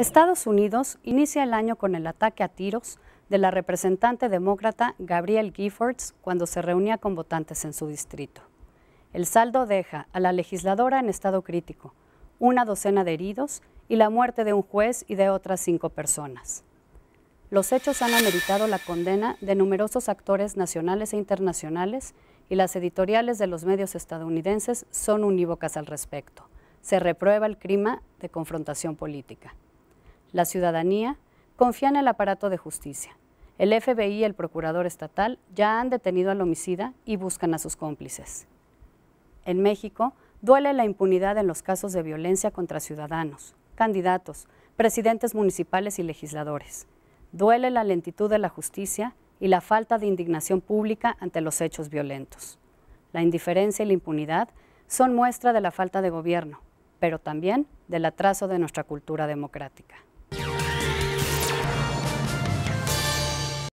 Estados Unidos inicia el año con el ataque a tiros de la representante demócrata Gabrielle Giffords cuando se reunía con votantes en su distrito. El saldo deja a la legisladora en estado crítico, una docena de heridos y la muerte de un juez y de otras cinco personas. Los hechos han ameritado la condena de numerosos actores nacionales e internacionales y las editoriales de los medios estadounidenses son unívocas al respecto. Se reprueba el clima de confrontación política. La ciudadanía confía en el aparato de justicia. El FBI y el procurador estatal ya han detenido al homicida y buscan a sus cómplices. En México, duele la impunidad en los casos de violencia contra ciudadanos, candidatos, presidentes municipales y legisladores. Duele la lentitud de la justicia y la falta de indignación pública ante los hechos violentos. La indiferencia y la impunidad son muestra de la falta de gobierno, pero también del atraso de nuestra cultura democrática.